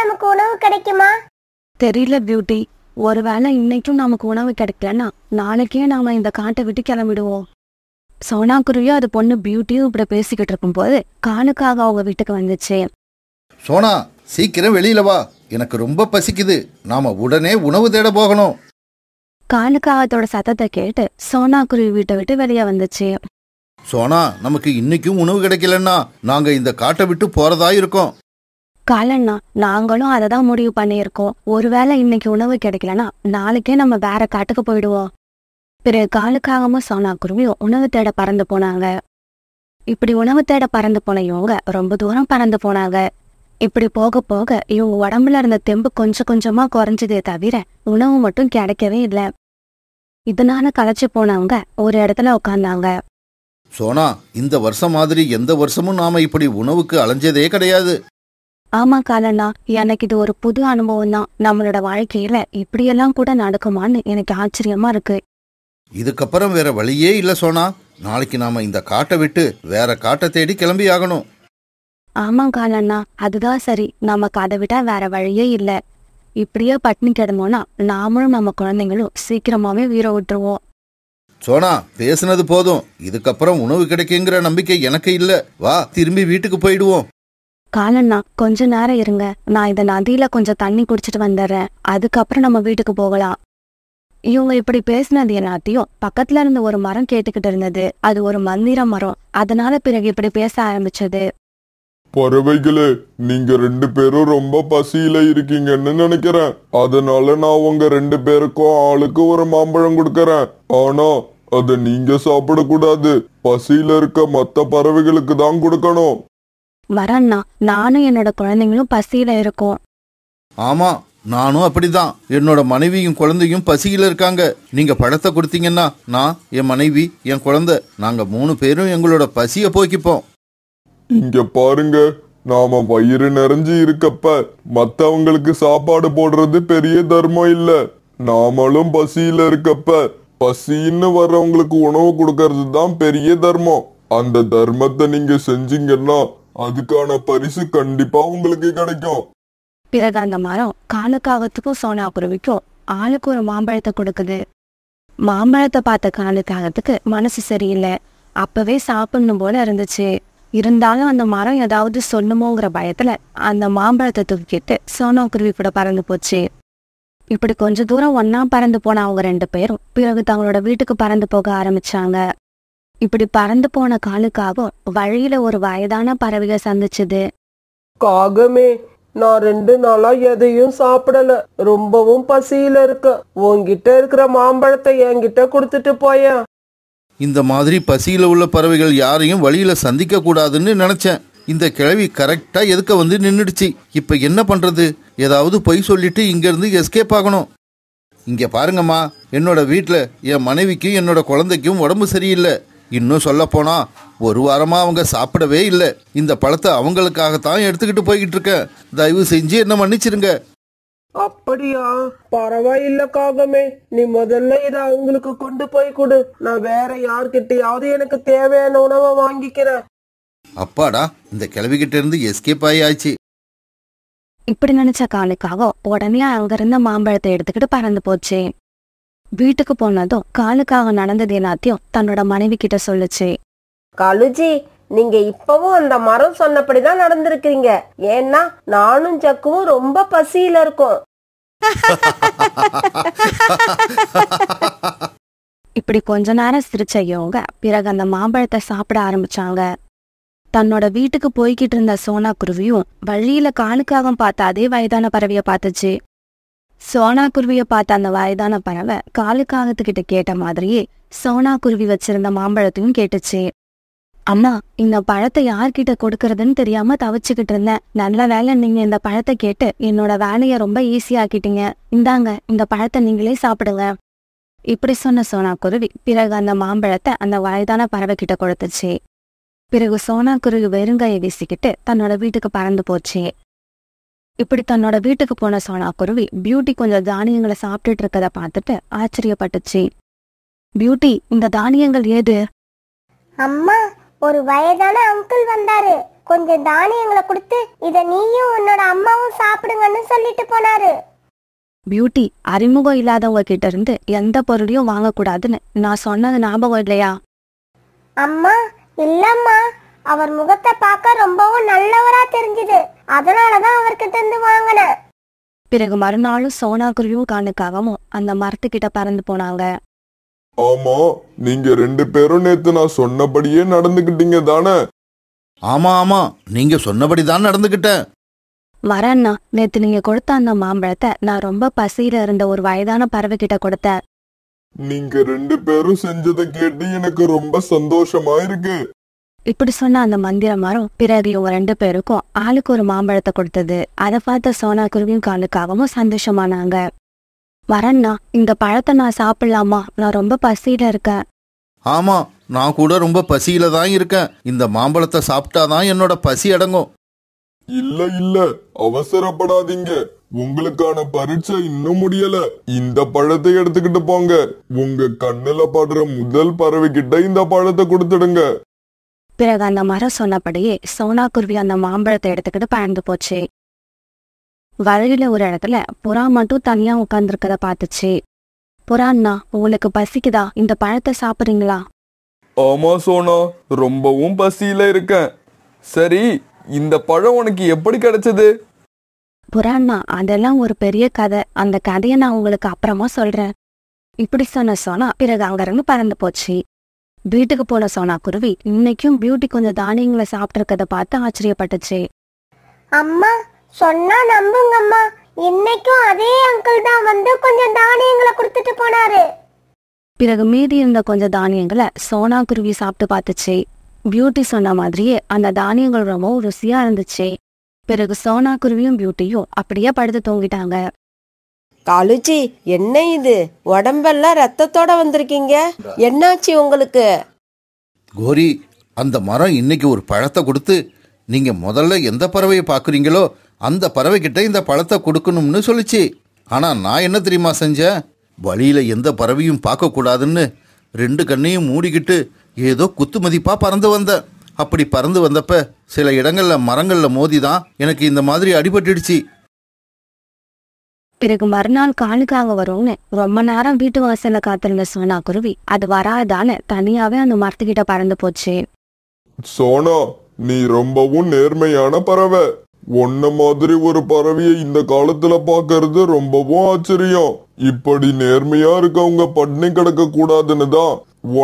நமக்கு உணவு கிடைக்குமா தெரியல பியூட்டி ஒருவேளை இன்னைக்கும் நமக்கு உணவு கிடைக்கலன்னா நாளைக்கே நாம இந்த காட்டை விட்டு கிளம்பிடுவோம் சோனாக்குருவியும் அது பொண்ணு பியூட்டியும் இப்படி பேசிக்கிட்டு இருக்கும் போது காணுக்காக அவங்க வீட்டுக்கு வந்துச்சு சோனா சீக்கிரம் வெளியில வா எனக்கு ரொம்ப பசிக்குது நாம உடனே உணவு தேட போகணும் கானுக்காகத்தோட சத்தத்தை கேட்டு சோனாக்குருவி வீட்டை விட்டு வெளியே வந்துச்சு சோனா நமக்கு இன்னைக்கும் உணவு கிடைக்கலன்னா நாங்க இந்த காட்டை விட்டு போறதா இருக்கோம் கலன்னா நாங்களும் அதை தான் முடிவு பண்ணியிருக்கோம் ஒருவேளை இன்னைக்கு உணவு கிடைக்கலனா நாளைக்கே நம்ம வேற காட்டுக்கு போயிடுவோம் பிறகு காலுக்காகமும் சோனா குருவியும் உணவு தேட பறந்து போனாங்க இப்படி உணவு தேட பறந்து போன இவங்க ரொம்ப தூரம் பறந்து போனாங்க இப்படி போக போக இவங்க உடம்புல இருந்த தெம்பு கொஞ்சம் கொஞ்சமா குறைஞ்சதே தவிர உணவு மட்டும் கிடைக்கவே இல்லை இதனால களைச்சு போனவங்க ஒரு இடத்துல உட்காந்தாங்க சோனா இந்த வருஷம் மாதிரி எந்த வருஷமும் நாம இப்படி உணவுக்கு அலைஞ்சதே கிடையாது ஆமா காலண்ணா எனக்கு இது ஒரு புது அனுபவம் தான் நம்மளோட வாழ்க்கையில இப்படியெல்லாம் கூட நடக்குமான்னு எனக்கு ஆச்சரியமா இருக்கு இதுக்கப்புறம் வேற வழியே இல்ல சோனா நாளைக்கு நாம இந்த காட்டை விட்டு வேற காட்டை தேடி கிளம்பி ஆகணும் ஆமா காலண்ணா அதுதான் சரி நமக்கு அதை விட்டா வேற வழியே இல்ல இப்படியே பட்டினி கிடந்தோம்னா நாமளும் நம்ம குழந்தைங்களும் சீக்கிரமாவே உயிரை விட்டுருவோம் சோனா பேசுனது போதும் இதுக்கப்புறம் உணவு கிடைக்குங்கிற நம்பிக்கை எனக்கு இல்ல வா திரும்பி வீட்டுக்கு போயிடுவோம் காலண்ணா கொஞ்ச நேரம் இருங்க நான் இந்த நதியில கொஞ்சம் தண்ணி குடிச்சிட்டு வந்துடுறேன் அதுக்கப்புறம் நம்ம வீட்டுக்கு போகலாம் இவங்க இப்படி பேசினது எல்லாத்தையும் பக்கத்துல இருந்த ஒரு மரம் கேட்டுக்கிட்டு இருந்தது அது ஒரு மந்திர மரம் அதனால பிறகு இப்படி பேச ஆரம்பிச்சது பறவைகளே நீங்க ரெண்டு பேரும் ரொம்ப பசியில இருக்கீங்கன்னு நினைக்கிறேன் அதனால நான் உங்க ரெண்டு பேருக்கும் ஆளுக்கு ஒரு மாம்பழம் கொடுக்கறேன் ஆனா அத நீங்க சாப்பிடக்கூடாது பசியில இருக்க மத்த பறவைகளுக்கு தான் கொடுக்கணும் வரண்ணா நானும் என்னோட குழந்தைங்களும் பசியில இருக்கோம் ஆமா நானும் அப்படிதான் என்னோட மனைவியும் குழந்தையும் பசியில் இருக்காங்க நீங்க பழத்தை கொடுத்தீங்கன்னா நான் என் மனைவி என் குழந்தை நாங்க மூணு பேரும் எங்களோட பசிய போக்கிப்போம் இங்க பாருங்க நாம வயிறு நிறைஞ்சு இருக்கப்ப மத்தவங்களுக்கு சாப்பாடு போடுறது பெரிய தர்மம் இல்ல நாமளும் பசியில இருக்கப்ப பசின்னு வர்றவங்களுக்கு உணவு கொடுக்கறது தான் பெரிய தர்மம் அந்த தர்மத்தை நீங்க செஞ்சீங்கன்னா அதுக்கான பரிசு கண்டிப்பா உங்களுக்கு கிடைக்கும் பிறகு அந்த மரம் காலுக்காகத்துக்கும் சோனா குருவிக்கும் ஆளுக்கு ஒரு மாம்பழத்தை கொடுக்குது மாம்பழத்தை பார்த்த காலுக்காகத்துக்கு மனசு சரியில்லை அப்பவே சாப்பிடணும் போல இருந்துச்சு இருந்தாலும் அந்த மரம் ஏதாவது சொல்லுமோங்கிற பயத்துல அந்த மாம்பழத்தை தூக்கிட்டு சோனா குருவி கூட பறந்து போச்சு இப்படி கொஞ்ச தூரம் ஒன்னா பறந்து போன அவங்க ரெண்டு பேரும் பிறகு தங்களோட வீட்டுக்கு பறந்து போக ஆரம்பிச்சாங்க இப்படி பறந்து போன காலுக்காக வழியில ஒரு வயதான பறவைய சந்திச்சது காகமே நான் ரெண்டு நாளா எதையும் சாப்பிடல ரொம்பவும் பசியில இருக்க உன்கிட்ட இருக்கிற மாம்பழத்தை என்கிட்ட கொடுத்துட்டு போய இந்த மாதிரி பசியில உள்ள பறவைகள் யாரையும் வழியில சந்திக்க கூடாதுன்னு நினைச்சேன் இந்த கிழவி கரெக்டா எதுக்க வந்து நின்றுடுச்சு இப்ப என்ன பண்றது ஏதாவது பொய் சொல்லிட்டு இருந்து எஸ்கேப் ஆகணும் இங்க பாருங்கம்மா என்னோட வீட்டில் என் மனைவிக்கும் என்னோட குழந்தைக்கும் உடம்பு சரியில்லை இன்னும் சொல்லப்போனால் ஒரு வாரமாக அவங்க சாப்பிடவே இல்லை இந்த பழத்தை அவங்களுக்காகத்தான் எடுத்துக்கிட்டு போய்கிட்டு இருக்கேன் தயவு செஞ்சு என்ன மன்னிச்சிருங்க அப்படியா பரவாயில்ல காகமே நீ முதல்ல இத அவங்களுக்கு கொண்டு போய் கொடு நான் வேற யார்கிட்டயாவது எனக்கு தேவையான உணவை வாங்கிக்கிறேன் அப்பாடா இந்த கிழவிகிட்ட இருந்து எஸ்கேப் ஆயாச்சு இப்படி நினைச்ச காலைக்காக உடனே இருந்த மாம்பழத்தை எடுத்துக்கிட்டு பறந்து போச்சேன் வீட்டுக்கு போனதும் காலுக்காக நடந்தது எல்லாத்தையும் தன்னோட மனைவி கிட்ட சொல்லுச்சு காலுஜி நீங்க இப்பவும் அந்த மரம் சொன்னபடிதான் நடந்திருக்கீங்க ஏன்னா நானும் ஜக்குவும் ரொம்ப பசியில இருக்கும் இப்படி கொஞ்ச நேரம் சிரிச்ச யோக பிறகு அந்த மாம்பழத்தை சாப்பிட ஆரம்பிச்சாங்க தன்னோட வீட்டுக்கு போய்கிட்டு இருந்த சோனா குருவியும் வழியில காலுக்காகம் பார்த்த அதே வயதான பறவைய பார்த்துச்சு சோனா குருவியை பார்த்த அந்த வயதான பறவை காலுக்காகத்துக்கிட்ட கேட்ட மாதிரியே சோனா குருவி வச்சிருந்த மாம்பழத்தையும் கேட்டுச்சு அம்மா இந்த பழத்தை யார்கிட்ட கொடுக்கறதுன்னு தெரியாம தவிச்சுக்கிட்டு இருந்தேன் நல்ல வேலை நீங்க இந்த பழத்தை கேட்டு என்னோட வேலையை ரொம்ப ஈஸியாக்கிட்டீங்க இந்தாங்க இந்த பழத்தை நீங்களே சாப்பிடுங்க இப்படி சொன்ன சோனா குருவி பிறகு அந்த மாம்பழத்தை அந்த வயதான பறவை கிட்ட கொடுத்துச்சு பிறகு சோனா குருவி வெறுங்காயை வீசிக்கிட்டு தன்னோட வீட்டுக்கு பறந்து போச்சு இப்படி தன்னோட வீட்டுக்கு போன சோனா குருவி பியூட்டி கொஞ்சம் தானியங்களை சாப்பிட்டுட்டு இருக்கதை பார்த்துட்டு ஆச்சரியப்பட்டுச்சு பியூட்டி இந்த தானியங்கள் ஏது அம்மா ஒரு வயதான அங்கிள் வந்தாரு கொஞ்சம் தானியங்களை கொடுத்து இத நீயும் உன்னோட அம்மாவும் சாப்பிடுங்கன்னு சொல்லிட்டு போனாரு பியூட்டி அறிமுகம் இல்லாதவங்க கிட்ட இருந்து எந்த பொருளையும் வாங்கக்கூடாதுன்னு நான் சொன்னது ஞாபகம் இல்லையா அம்மா இல்லம்மா அவர் முகத்தை பார்க்க ரொம்பவும் நல்லவரா தெரிஞ்சுது அதனாலதான் அவர்கிட்ட இருந்து வாங்கின பிறகு மறுநாளும் சோனா குருவியும் காணுக்காகவும் அந்த மரத்துக்கிட்ட பறந்து போனாங்க ஆமா நீங்க ரெண்டு பேரும் நேத்து நான் சொன்னபடியே நடந்துகிட்டீங்க தானே ஆமா ஆமா நீங்க சொன்னபடிதான் நடந்துகிட்டேன் வரேன்னா நேத்து நீங்க கொடுத்த அந்த மாம்பழத்தை நான் ரொம்ப பசியில இருந்த ஒரு வயதான பறவை கிட்ட கொடுத்தேன் நீங்க ரெண்டு பேரும் செஞ்சதை கேட்டு எனக்கு ரொம்ப சந்தோஷமா இருக்கு இப்படி சொன்ன அந்த மந்திர மரம் பிறகு இவங்க ரெண்டு பேருக்கும் ஆளுக்கு ஒரு மாம்பழத்தை கொடுத்தது அதை பார்த்த சோனா குருவியும் காலுக்காகவும் சந்தோஷமானாங்க வரண்ணா இந்த பழத்தை நான் சாப்பிடலாமா நான் ரொம்ப பசியில இருக்கேன் ஆமா நான் கூட ரொம்ப பசியில தான் இருக்கேன் இந்த மாம்பழத்தை சாப்பிட்டாதான் என்னோட பசி அடங்கும் இல்ல இல்ல அவசரப்படாதீங்க உங்களுக்கான பரீட்சை இன்னும் முடியல இந்த பழத்தை எடுத்துக்கிட்டு போங்க உங்க கண்ணுல படுற முதல் பறவை கிட்ட இந்த பழத்தை கொடுத்துடுங்க பிறகு அந்த மரம் சொன்னபடியே சோனா குருவி அந்த மாம்பழத்தை எடுத்துக்கிட்டு பயந்து போச்சு வழியில ஒரு இடத்துல புறா மட்டும் தனியா உட்கார்ந்துருக்கத பார்த்துச்சு புறான்னா உங்களுக்கு பசிக்குதா இந்த பழத்தை சாப்பிடுறீங்களா ஆமா சோனா ரொம்பவும் பசியில இருக்கேன் சரி இந்த பழம் உனக்கு எப்படி கிடைச்சது புறான்னா அதெல்லாம் ஒரு பெரிய கதை அந்த கதையை நான் உங்களுக்கு அப்புறமா சொல்றேன் இப்படி சொன்ன சோனா பிறகு அங்கிருந்து பறந்து போச்சு வீட்டுக்கு போன சோனா குருவி இன்னைக்கும் பியூட்டி கொஞ்சம் தானியங்களை சாப்பிட்டுருக்கத பார்த்து ஆச்சரியப்பட்டுச்சு அம்மா சொன்னா நம்புங்கம்மா இன்னைக்கும் அதே அங்கிள் தான் வந்து கொஞ்சம் தானியங்களை கொடுத்துட்டு போனாரு பிறகு மீதி இருந்த கொஞ்சம் தானியங்களை சோனா குருவி சாப்பிட்டு பார்த்துச்சு பியூட்டி சொன்ன மாதிரியே அந்த தானியங்கள் ரொம்ப ருசியா இருந்துச்சு பிறகு சோனா குருவியும் பியூட்டியும் அப்படியே படுத்து தூங்கிட்டாங்க காலுச்சி என்ன இது உடம்பெல்லாம் ரத்தத்தோட வந்திருக்கீங்க என்னாச்சு உங்களுக்கு கோரி அந்த மரம் இன்னைக்கு ஒரு பழத்தை கொடுத்து நீங்க முதல்ல எந்த பறவையை பாக்குறீங்களோ அந்த பறவை கிட்ட இந்த பழத்தை கொடுக்கணும்னு சொல்லிச்சு ஆனா நான் என்ன தெரியுமா செஞ்சேன் வழியில எந்த பறவையும் பார்க்க கூடாதுன்னு ரெண்டு கண்ணையும் மூடிக்கிட்டு ஏதோ குத்து மதிப்பா பறந்து வந்தேன் அப்படி பறந்து வந்தப்ப சில இடங்கள்ல மரங்கள்ல மோதி தான் எனக்கு இந்த மாதிரி அடிபட்டுடுச்சு பிறகு மறுநாள் காலுக்காக வரும்னு ரொம்ப நேரம் வீட்டு வாசல்ல காத்திருந்த சோனா குருவி அது வராதான்னு தனியாவே அந்த மரத்துக்கிட்ட பறந்து போச்சு சோனா நீ ரொம்பவும் நேர்மையான பறவை உன்ன மாதிரி ஒரு பறவையை இந்த காலத்துல பாக்குறது ரொம்பவும் ஆச்சரியம் இப்படி நேர்மையா இருக்கவங்க பண்ணி கிடக்க கூடாதுன்னு தான்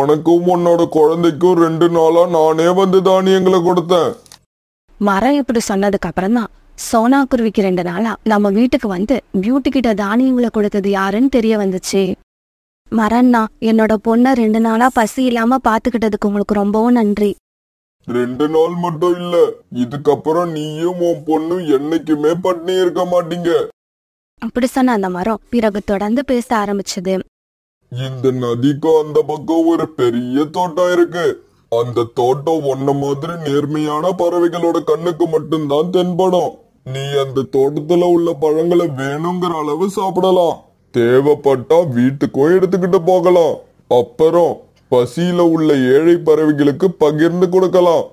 உனக்கும் உன்னோட குழந்தைக்கும் ரெண்டு நாளா நானே வந்து தானியங்களை கொடுத்தேன் மரம் இப்படி சொன்னதுக்கு அப்புறம் தான் சோனா குருவிக்கு ரெண்டு நாளா நம்ம வீட்டுக்கு வந்து பியூட்டி கிட்ட தானியங்களை கொடுத்தது யாருன்னு தெரிய வந்துச்சு மரண்ணா என்னோட பொண்ணை ரெண்டு நாளா பசி இல்லாம பாத்துக்கிட்டதுக்கு உங்களுக்கு ரொம்பவும் நன்றி ரெண்டு நாள் மட்டும் இல்ல இதுக்கப்புறம் நீயும் உன் பொண்ணும் என்னைக்குமே பட்னி இருக்க மாட்டீங்க அப்படி சொன்ன அந்த மரம் பிறகு தொடர்ந்து பேச ஆரம்பிச்சது இந்த நதிக்கு அந்த பக்கம் ஒரு பெரிய தோட்டம் இருக்கு அந்த தோட்டம் ஒன்ன மாதிரி நேர்மையான பறவைகளோட கண்ணுக்கு மட்டும்தான் தென்படும் நீ அந்த தோட்டத்துல உள்ள பழங்களை வேணுங்கிற அளவு சாப்பிடலாம் தேவைப்பட்டா வீட்டுக்கோ எடுத்துக்கிட்டு போகலாம் அப்புறம் பசியில உள்ள ஏழை பறவைகளுக்கு பகிர்ந்து கொடுக்கலாம்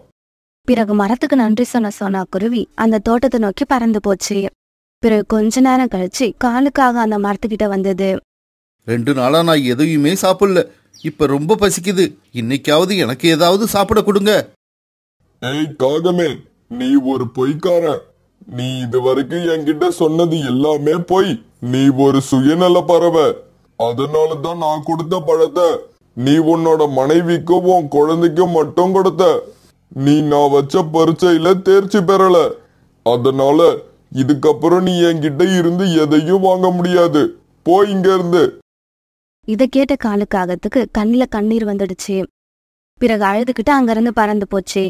பிறகு மரத்துக்கு நன்றி சொன்ன சோனா குருவி அந்த தோட்டத்தை நோக்கி பறந்து போச்சு பிறகு கொஞ்ச நேரம் கழிச்சு காலுக்காக அந்த மரத்துக்கிட்ட வந்தது ரெண்டு நாளா நான் எதையுமே சாப்பிடல இப்ப ரொம்ப பசிக்குது இன்னைக்காவது எனக்கு ஏதாவது சாப்பிட கொடுங்க ஏய் காகமே நீ ஒரு பொய்க்கார நீ இது வரைக்கும் என்கிட்ட சொன்னது எல்லாமே போய் நீ ஒரு சுயநல பறவை அதனால தான் நான் கொடுத்த பழத்தை நீ உன்னோட மனைவிக்கும் உன் குழந்தைக்கும் மட்டும் கொடுத்த நீ நான் வச்ச பரிச்சையில தேர்ச்சி பெறல அதனால இதுக்கப்புறம் நீ என்கிட்ட இருந்து எதையும் வாங்க முடியாது போய் இங்க இருந்து இதை கேட்ட காலுக்காகத்துக்கு கண்ணில கண்ணீர் வந்துடுச்சு பிறகு அழுதுகிட்டு அங்கிருந்து பறந்து போச்சு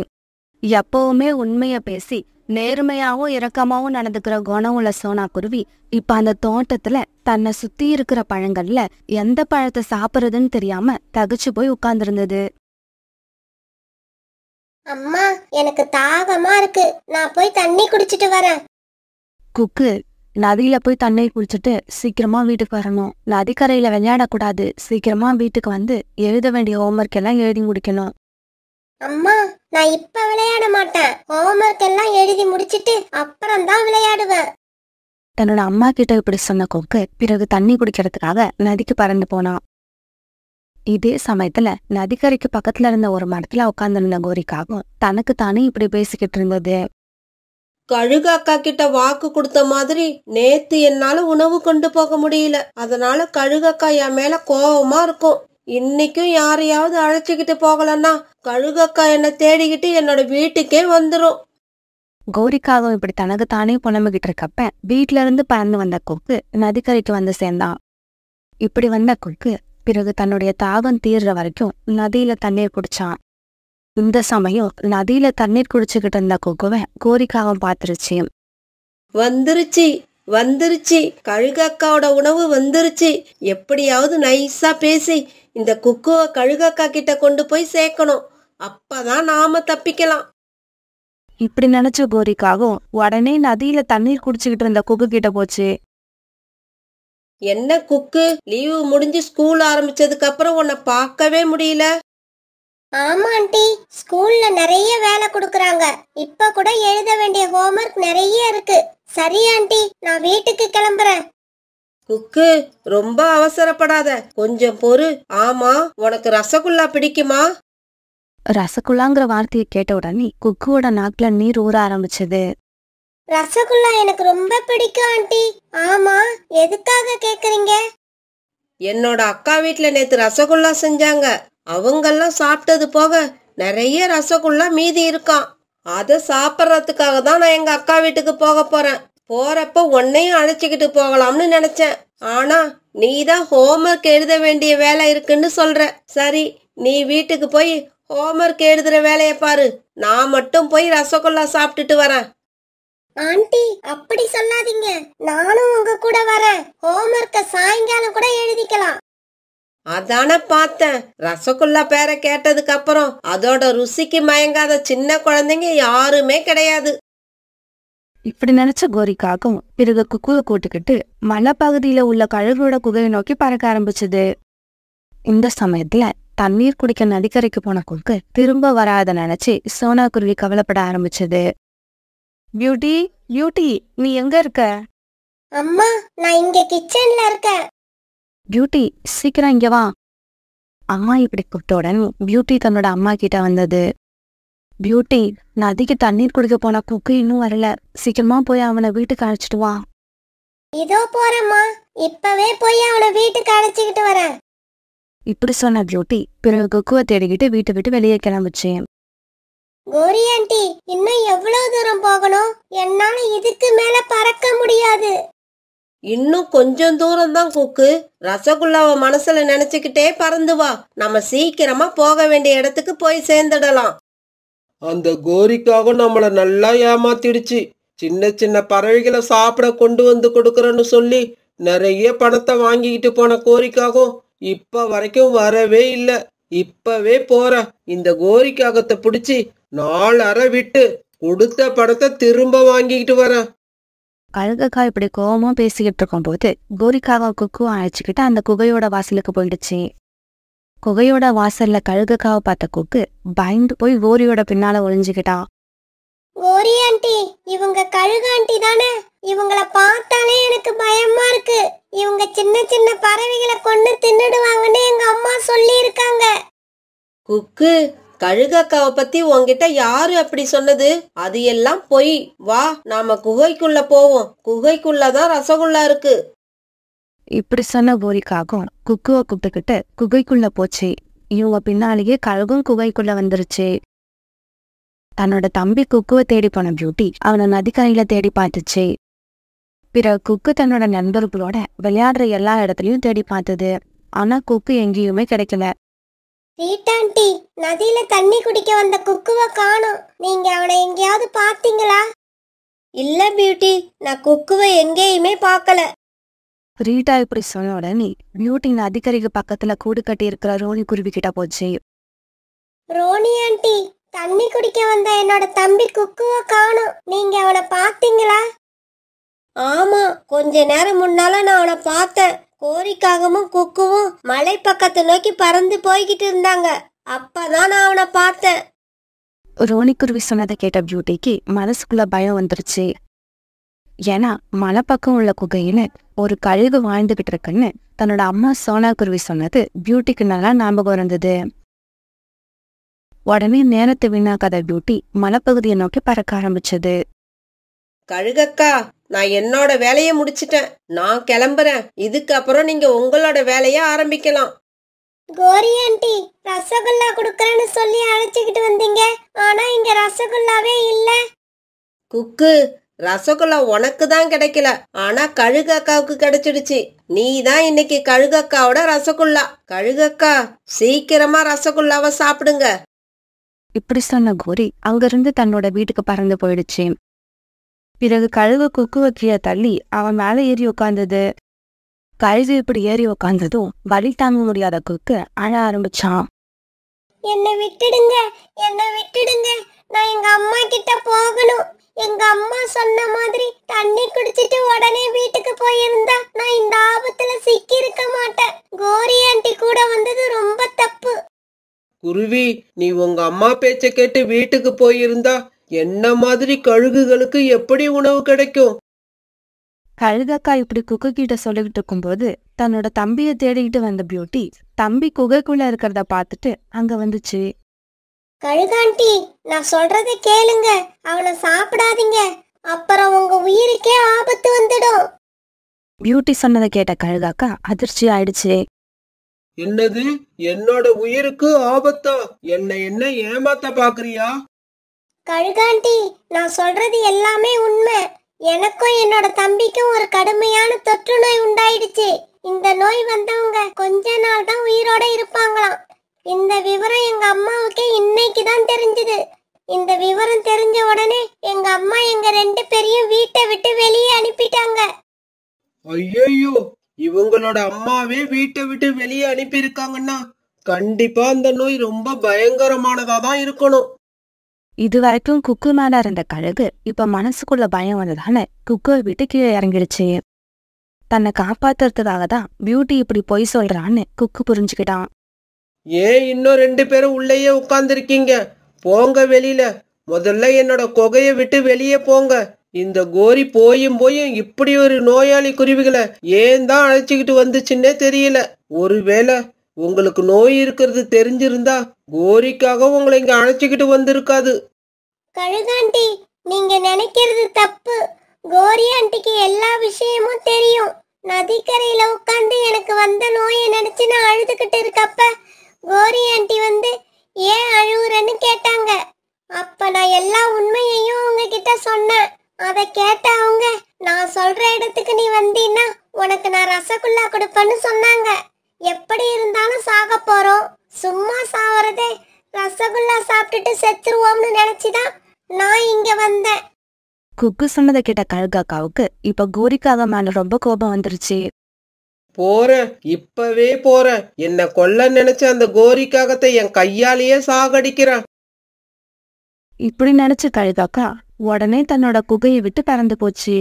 எப்பவுமே உண்மைய பேசி நேர்மையாகவும் இரக்கமாகவும் நடந்துக்கிற குணம் உள்ள சோனா குருவி இப்ப அந்த தோட்டத்துல தன்னை சுத்தி இருக்கிற பழங்கள்ல எந்த பழத்தை சாப்பிடுறதுன்னு தெரியாம தகச்சு போய் உட்கார்ந்துருந்தது அம்மா எனக்கு தாகமா இருக்கு நான் போய் தண்ணி குடிச்சிட்டு வரேன் குக்கு நதியில போய் தண்ணி குடிச்சிட்டு சீக்கிரமா வீட்டுக்கு வரணும் நதிக்கரையில விளையாடக்கூடாது சீக்கிரமா வீட்டுக்கு வந்து எழுத வேண்டிய ஹோம்ஒர்க் எல்லாம் எழுதி முடிக்கணும் அம்மா நான் இப்ப விளையாட மாட்டேன் ஹோம்ஒர்க் எல்லாம் எழுதி முடிச்சிட்டு அப்புறம் தான் விளையாடுவேன் தன்னோட அம்மா கிட்ட இப்படி சொன்ன கொக்கு பிறகு தண்ணி குடிக்கிறதுக்காக நதிக்கு பறந்து போனான் இதே சமயத்துல நதிக்கரைக்கு பக்கத்துல இருந்த ஒரு மரத்துல உட்காந்துருந்த கோரிக்காகவும் தனக்கு தானே இப்படி பேசிக்கிட்டு இருந்தது கழுகு அக்கா கிட்ட வாக்கு கொடுத்த மாதிரி நேத்து என்னால உணவு கொண்டு போக முடியல அதனால கழுகு அக்கா என் மேல கோபமா இருக்கும் இன்னைக்கும் யாரையாவது அழைச்சுக்கிட்டு போகலன்னா கழுகக்கா என்ன தேடிக்கிட்டு என்னோட வீட்டுக்கே வந்துரும் கௌரிக்காகவும் இப்படி தனக்கு தானே புலம்பிக்கிட்டு இருக்கப்ப வீட்ல இருந்து பறந்து வந்த கொக்கு நதிக்கரைக்கு வந்து சேர்ந்தான் இப்படி வந்த கொக்கு பிறகு தன்னுடைய தாகம் தீர்ற வரைக்கும் நதியில தண்ணீர் குடிச்சான் இந்த சமயம் நதியில தண்ணீர் குடிச்சுக்கிட்டு இருந்த கொக்குவை கோரிக்காகவும் பார்த்துருச்சு வந்துருச்சு வந்துருச்சு கழுகாக்காவோட உணவு வந்துருச்சு எப்படியாவது நைஸா பேசி இந்த குக்குவை கழுகக்கா கிட்ட கொண்டு போய் சேர்க்கணும் அப்பதான் நாம தப்பிக்கலாம் இப்படி நினைச்ச கோரிக்காகவும் உடனே நதியில தண்ணீர் குடிச்சுக்கிட்டு இருந்த குக்கு கிட்ட போச்சு என்ன குக்கு லீவு முடிஞ்சு ஸ்கூல் ஆரம்பிச்சதுக்கு அப்புறம் உன்னை பார்க்கவே முடியல ஆமா ஆண்டி ஸ்கூல்ல நிறைய வேலை கொடுக்கறாங்க இப்ப கூட எழுத வேண்டிய ஹோம்ஒர்க் நிறைய இருக்கு சரி ஆண்டி நான் வீட்டுக்கு கிளம்புறேன் குக்கு ரொம்ப அவசரப்படாத கொஞ்சம் பொறு ஆமா உனக்கு ரசகுல்லா பிடிக்குமா ரசகுல்லாங்கிற வார்த்தையை கேட்ட உடனே குக்குவோட நாக்குல நீர் ஊற ஆரம்பிச்சது ரசகுல்லா எனக்கு ரொம்ப பிடிக்கும் ஆண்டி ஆமா எதுக்காக கேக்குறீங்க என்னோட அக்கா வீட்ல நேத்து ரசகுல்லா செஞ்சாங்க அவங்கெல்லாம் சாப்பிட்டது போக நிறைய ரசகுல்லா மீதி இருக்கான் அதை சாப்பிட்றதுக்காக தான் நான் எங்க அக்கா வீட்டுக்கு போக போறேன் போறப்ப உன்னையும் அழைச்சிக்கிட்டு போகலாம்னு நினைச்சேன் ஆனா நீ தான் ஹோம்ஒர்க் எழுத வேண்டிய வேலை இருக்குன்னு சொல்ற சரி நீ வீட்டுக்கு போய் ஹோம்ஒர்க் எழுதுற வேலைய பாரு நான் மட்டும் போய் ரசகுல்லா சாப்பிட்டுட்டு வரேன் ஆண்டி அப்படி சொல்லாதீங்க நானும் உங்க கூட வரேன் ஹோம்ஒர்க்க சாயங்காலம் கூட எழுதிக்கலாம் அதான பார்த்தேன் ரசகுல்லா பேரை கேட்டதுக்கு அப்புறம் அதோட ருசிக்கு மயங்காத சின்ன குழந்தைங்க யாருமே கிடையாது இப்படி நினைச்ச காக்கும் பிறகு குக்குவ கூட்டுக்கிட்டு மலைப்பகுதியில உள்ள கழுகோட குகையை நோக்கி பறக்க ஆரம்பிச்சது இந்த சமயத்துல தண்ணீர் குடிக்க நதிக்கரைக்கு போன குக்கு திரும்ப வராத நினைச்சு சோனா குருவி கவலைப்பட ஆரம்பிச்சது பியூட்டி பியூட்டி நீ எங்க இருக்க அம்மா நான் இங்க கிச்சன்ல இருக்கேன் பியூட்டி சீக்கிரம் இங்க வா அம்மா இப்படி கூப்பிட்ட உடனே பியூட்டி தன்னோட அம்மா கிட்ட வந்தது பியூட்டி நதிக்கு தண்ணீர் குடிக்க போன குக்கு இன்னும் வரல சீக்கிரமா போய் அவனை வீட்டுக்கு அழைச்சிட்டு வா இதோ போறம்மா இப்பவே போய் அவனை வீட்டுக்கு அழைச்சிக்கிட்டு வரேன் இப்படி சொன்ன பியூட்டி பிறகு குக்குவை தேடிக்கிட்டு வீட்டை விட்டு வெளியே கிளம்பிச்சு கோரி ஆண்டி இன்னும் எவ்வளவு தூரம் போகணும் என்னால இதுக்கு மேல பறக்க முடியாது இன்னும் கொஞ்சம் தூரம் தான் கொக்கு ரசகுல்லாவை மனசுல நினைச்சுக்கிட்டே பறந்து வா நம்ம சீக்கிரமா போக வேண்டிய இடத்துக்கு போய் சேர்ந்துடலாம் அந்த கோரிக்காக நம்மளை நல்லா ஏமாத்திடுச்சு சின்ன சின்ன பறவைகளை சாப்பிட கொண்டு வந்து கொடுக்குறேன்னு சொல்லி நிறைய பணத்தை வாங்கிக்கிட்டு போன கோரிக்காகவும் இப்ப வரைக்கும் வரவே இல்லை இப்பவே போற இந்த கோரிக்காகத்தை பிடிச்சி நாலற விட்டு கொடுத்த பணத்தை திரும்ப வாங்கிக்கிட்டு வரேன் கழுகக்கா இப்படி கோபமா பேசிக்கிட்டு இருக்கும் போது கோரிக்காக குக்கு அழைச்சிக்கிட்டு அந்த குகையோட வாசலுக்கு போயிடுச்சு குகையோட வாசல்ல கழுகுக்காவ பார்த்த கொக்கு பயந்து போய் ஓரியோட பின்னால ஒளிஞ்சுக்கிட்டா ஓரி ஆண்டி இவங்க கழுகு ஆண்டி தானே இவங்கள பார்த்தாலே எனக்கு பயமா இருக்கு இவங்க சின்ன சின்ன பறவைகளை கொண்டு தின்னுடுவாங்கன்னு எங்க அம்மா சொல்லி இருக்காங்க குக்கு கழுகக்காவை பத்தி உங்ககிட்ட யாரு அப்படி சொன்னது அது எல்லாம் பொய் வா நாம குகைக்குள்ள போவோம் குகைக்குள்ளதான் ரசகுல்லா இருக்கு இப்படி சொன்ன போரிக்காகும் குக்குவை கூப்பிட்டுக்கிட்டு குகைக்குள்ள போச்சு இவங்க பின்னாலேயே கழுகும் குகைக்குள்ள வந்துருச்சு தன்னோட தம்பி குக்குவை தேடி போன பியூட்டி அவனை நதிக்கரையில தேடி பார்த்துச்சு பிற குக்கு தன்னோட நண்பர்களோட விளையாடுற எல்லா இடத்துலயும் தேடி பார்த்தது ஆனா குக்கு எங்கேயுமே கிடைக்கல ரீட்டாண்டி நதியில தண்ணி குடிக்க வந்த குக்குவை காணும் நீங்க அவனை எங்கேயாவது பாத்தீங்களா இல்ல பியூட்டி நான் குக்குவை எங்கேயுமே பார்க்கல ரீட்டா இப்படி சொன்ன உடனே பியூட்டின் அதிகாரிக்கு பக்கத்துல கூடு கட்டி இருக்கிற ரோனி குருவி கிட்ட போச்சு ரோனி ஆண்டி தண்ணி குடிக்க வந்த என்னோட தம்பி குக்குவ காணும் நீங்க அவனை பாத்தீங்களா ஆமா கொஞ்ச நேரம் முன்னால நான் அவனை பார்த்தேன் கோரிக்காகமும் குக்குவும் மலை பக்கத்தை நோக்கி பறந்து போய்கிட்டு இருந்தாங்க அப்பதான் நான் அவனை பார்த்தேன் ரோனி குருவி சொன்னதை கேட்ட பியூட்டிக்கு மனசுக்குள்ள பயம் வந்துருச்சு ஏன்னா மலை பக்கம் உள்ள குகையில ஒரு கழுகு வாழ்ந்துகிட்டு இருக்குன்னு தன்னோட அம்மா சோனா குருவி சொன்னது பியூட்டிக்கு நல்லா ஞாபகம் இருந்தது உடனே நேரத்தை வீணாக்காத பியூட்டி மலைப்பகுதியை நோக்கி பறக்க ஆரம்பிச்சது கழுகக்கா நான் என்னோட வேலைய முடிச்சிட்டேன் நான் கிளம்புறேன் இதுக்கு அப்புறம் நீங்க உங்களோட வேலைய ஆரம்பிக்கலாம் கோரி ஆண்டி ரசகுல்லா குடுக்கறேன்னு சொல்லி அழைச்சுக்கிட்டு வந்தீங்க ஆனா இங்க ரசகுல்லாவே இல்ல குக்கு ரசகுல்லா உனக்கு தான் கிடைக்கல ஆனா கழுகக்காவுக்கு கிடைச்சிடுச்சு நீ தான் இன்னைக்கு கழுகக்காவோட ரசகுல்லா கழுகக்கா சீக்கிரமா ரசகுல்லாவை சாப்பிடுங்க இப்படி சொன்ன கோரி அங்கிருந்து தன்னோட வீட்டுக்கு பறந்து போயிடுச்சு பிறகு கழுகு குக்கு வக்கிய தள்ளி அவன் மேலே ஏறி உட்காந்தது கழுகு இப்படி ஏறி உட்காந்ததும் வழி தாங்க முடியாத குக்கு அழ ஆரம்பிச்சான் என்னை விட்டுடுங்க என்னை விட்டுடுங்க நான் எங்க அம்மா கிட்ட போகணும் எங்க அம்மா சொன்ன மாதிரி தண்ணி குடிச்சிட்டு உடனே வீட்டுக்கு போயிருந்தா நான் இந்த ஆபத்துல சிக்கி இருக்க மாட்டேன் கோரி ஆண்டி கூட வந்தது ரொம்ப தப்பு குருவி நீ உங்க அம்மா பேச்ச கேட்டு வீட்டுக்கு போயிருந்தா என்ன மாதிரி கழுகுகளுக்கு எப்படி உணவு கிடைக்கும் கழுகக்கா இப்படி குக்கு கிட்ட சொல்லிக்கிட்டு இருக்கும்போது தன்னோட தம்பியை தேடிக்கிட்டு வந்த பியூட்டி தம்பி குகைக்குள்ள இருக்கிறத பார்த்துட்டு அங்க வந்துச்சு கழுகாண்டி நான் சொல்றத கேளுங்க அவனை சாப்பிடாதீங்க அப்புறம் உங்க உயிருக்கே ஆபத்து வந்துடும் பியூட்டி சொன்னதை கேட்ட கழுதாக்கா அதிர்ச்சி ஆயிடுச்சு என்னது என்னோட உயிருக்கு ஆபத்தா என்ன என்ன ஏமாத்த பாக்குறியா கழுகாண்டி நான் சொல்றது எல்லாமே உண்மை எனக்கும் என்னோட தம்பிக்கும் ஒரு கடுமையான தொற்று நோய் உண்டாயிடுச்சு இந்த நோய் வந்தவங்க கொஞ்ச நாள் தான் உயிரோட இருப்பாங்களாம் இந்த விவரம் எங்க அம்மாவுக்கு இன்னைக்கு தான் தெரிஞ்சது இந்த விவரம் தெரிஞ்ச உடனே எங்க அம்மா எங்க ரெண்டு பேரையும் வீட்டை விட்டு வெளியே அனுப்பிட்டாங்க ஐயோ இவங்களோட அம்மாவே வீட்டை விட்டு வெளியே அனுப்பி இருக்காங்கன்னா கண்டிப்பா அந்த நோய் ரொம்ப பயங்கரமானதா தான் இருக்கணும் இது வரைக்கும் குக்கு மேல இருந்த கழுகு இப்ப மனசுக்குள்ள பயம் வந்ததால குக்குவை விட்டு கீழே இறங்கிடுச்சு தன்னை காப்பாத்துறதுக்காக தான் பியூட்டி இப்படி பொய் சொல்றான்னு குக்கு புரிஞ்சுக்கிட்டான் ஏன் இன்னும் ரெண்டு பேரும் உள்ளேயே உட்கார்ந்துருக்கீங்க போங்க வெளியில முதல்ல என்னோட கொகையை விட்டு வெளியே போங்க இந்த கோரி போயும் போயும் இப்படி ஒரு நோயாளி குருவிகளை ஏன் தான் அழைச்சிக்கிட்டு வந்துச்சுன்னே தெரியல ஒருவேளை உங்களுக்கு நோய் இருக்கிறது தெரிஞ்சிருந்தா கோரிக்காக உங்களை இங்க அழைச்சிக்கிட்டு வந்திருக்காது கழுதாண்டி நீங்க நினைக்கிறது தப்பு கோரி ஆண்டிக்கு எல்லா விஷயமும் தெரியும் நதிக்கரையில உட்காந்து எனக்கு வந்த நோயை நினைச்சு நான் அழுதுகிட்டு இருக்கப்ப கோரி ஆண்டி வந்து ஏன் அழுகுறன்னு கேட்டாங்க அப்ப நான் எல்லா உண்மையையும் உங்ககிட்ட சொன்னேன் அதை கேட்ட அவங்க நான் சொல்ற இடத்துக்கு நீ வந்தீன்னா உனக்கு நான் ரசகுல்லா கொடுப்பேன்னு சொன்னாங்க எப்படி இருந்தாலும் சாக போறோம் சும்மா சாவறதே ரசகுல்லா சாப்பிட்டுட்டு செத்துருவோம்னு நினைச்சுதான் நான் இங்க வந்தேன் குக்கு சொன்னதை கேட்ட கழுகாக்காவுக்கு இப்ப கோரிக்காக மேல ரொம்ப கோபம் வந்துருச்சு போறேன் இப்பவே போறேன் என்ன கொல்ல நினைச்ச அந்த கோரிக்காகத்தை என் கையாலேயே சாகடிக்கிறேன் இப்படி நினைச்ச கழுதாக்கா உடனே தன்னோட குகையை விட்டு பறந்து போச்சு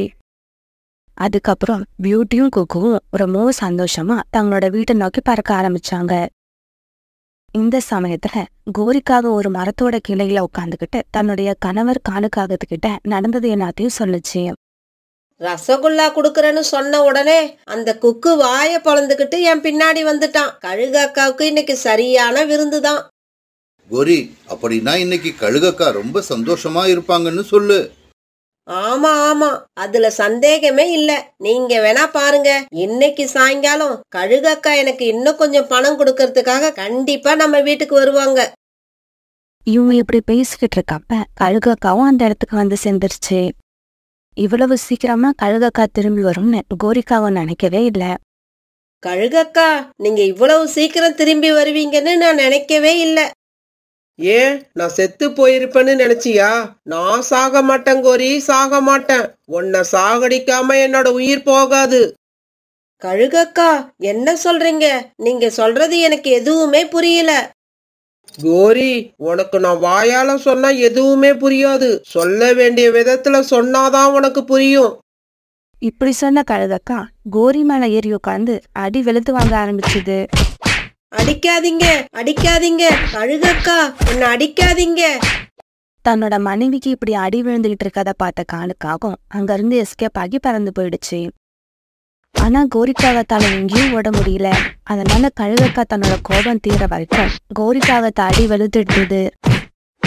அதுக்கப்புறம் பியூட்டியும் குகுவும் ரொம்ப சந்தோஷமா தங்களோட வீட்டை நோக்கி பறக்க ஆரம்பிச்சாங்க இந்த சமயத்துல கோரிக்காக ஒரு மரத்தோட கிளையில உட்காந்துக்கிட்டு தன்னுடைய கணவர் காணுக்காகத்துக்கிட்ட நடந்தது எல்லாத்தையும் சொல்லுச்சு ரசகுல்லா குடுக்கறேன்னு சொன்ன உடனே அந்த குக்கு வாய பொழந்துகிட்டு என் பின்னாடி வந்துட்டான் அக்காவுக்கு இன்னைக்கு சரியான விருந்துதான் கோரி அப்படின்னா இன்னைக்கு கழுகக்கா ரொம்ப சந்தோஷமா இருப்பாங்கன்னு சொல்லு ஆமா ஆமா அதுல சந்தேகமே இல்ல நீங்க வேணா பாருங்க இன்னைக்கு சாயங்காலம் கழுகக்கா எனக்கு இன்னும் கொஞ்சம் பணம் கொடுக்கறதுக்காக கண்டிப்பா நம்ம வீட்டுக்கு வருவாங்க இவன் இப்படி பேசிக்கிட்டு இருக்கப்ப கழுகக்காவும் அந்த இடத்துக்கு வந்து சேர்ந்துருச்சு இவ்வளவு சீக்கிரமா கழுகக்கா திரும்பி வரும்னு கோரிக்காவும் நினைக்கவே இல்ல கழுகக்கா நீங்க இவ்வளவு சீக்கிரம் திரும்பி வருவீங்கன்னு நான் நினைக்கவே இல்ல ஏன் நான் செத்து போயிருப்பேன்னு நினைச்சியா நான் சாக மாட்டேன் கோரி சாக மாட்டேன் உன்னை சாகடிக்காம என்னோட உயிர் போகாது கழுகக்கா என்ன சொல்றீங்க நீங்க சொல்றது எனக்கு எதுவுமே புரியல கோரி உனக்கு நான் வாயால சொன்னா எதுவுமே புரியாது சொல்ல வேண்டிய விதத்துல சொன்னாதான் உனக்கு புரியும் இப்படி சொன்ன கழுதக்கா கோரி மேல ஏறி உட்காந்து அடி வெளுத்து வாங்க ஆரம்பிச்சது அடிக்காதீங்க அடிக்காதீங்க கழுதக்கா என்ன அடிக்காதீங்க தன்னோட மனைவிக்கு இப்படி அடி விழுந்துகிட்டு இருக்கதை பார்த்த காலுக்காகவும் அங்கிருந்து எஸ்கேப் ஆகி பறந்து போயிடுச்சு ஆனா கோரிக்காவை தால எங்கேயும் ஓட முடியல அதனால கழுகக்கா தன்னோட கோபம் தீர வரைக்கும் கோரிக்காவை தாடி வெளுத்துடுது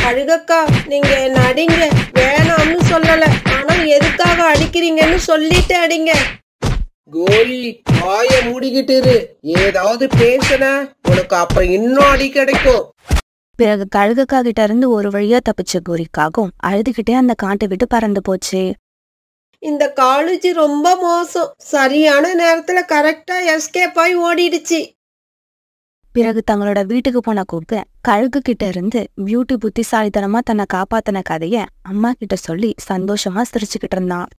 கழுகக்கா நீங்க என்ன அடிங்க வேணாம்னு சொல்லல ஆனா எதுக்காக அடிக்கிறீங்கன்னு சொல்லிட்டு அடிங்க கோரி வாய மூடிக்கிட்டு ஏதாவது பேசுன உனக்கு அப்ப இன்னும் அடி கிடைக்கும் பிறகு கழுகக்கா கிட்ட இருந்து ஒரு வழியா தப்பிச்ச கோரிக்காகும் அழுதுகிட்டே அந்த காட்டை விட்டு பறந்து போச்சு இந்த காலேஜ் ரொம்ப மோசம் சரியான நேரத்துல கரெக்டா எஸ்கேப் ஆகி ஓடிடுச்சு பிறகு தங்களோட வீட்டுக்கு போன கூப்ப கழுகு கிட்ட இருந்து பியூட்டி புத்திசாலித்தனமா தன்னை காப்பாத்தின கதைய அம்மா கிட்ட சொல்லி சந்தோஷமா சிரிச்சுக்கிட்டு இருந்தான்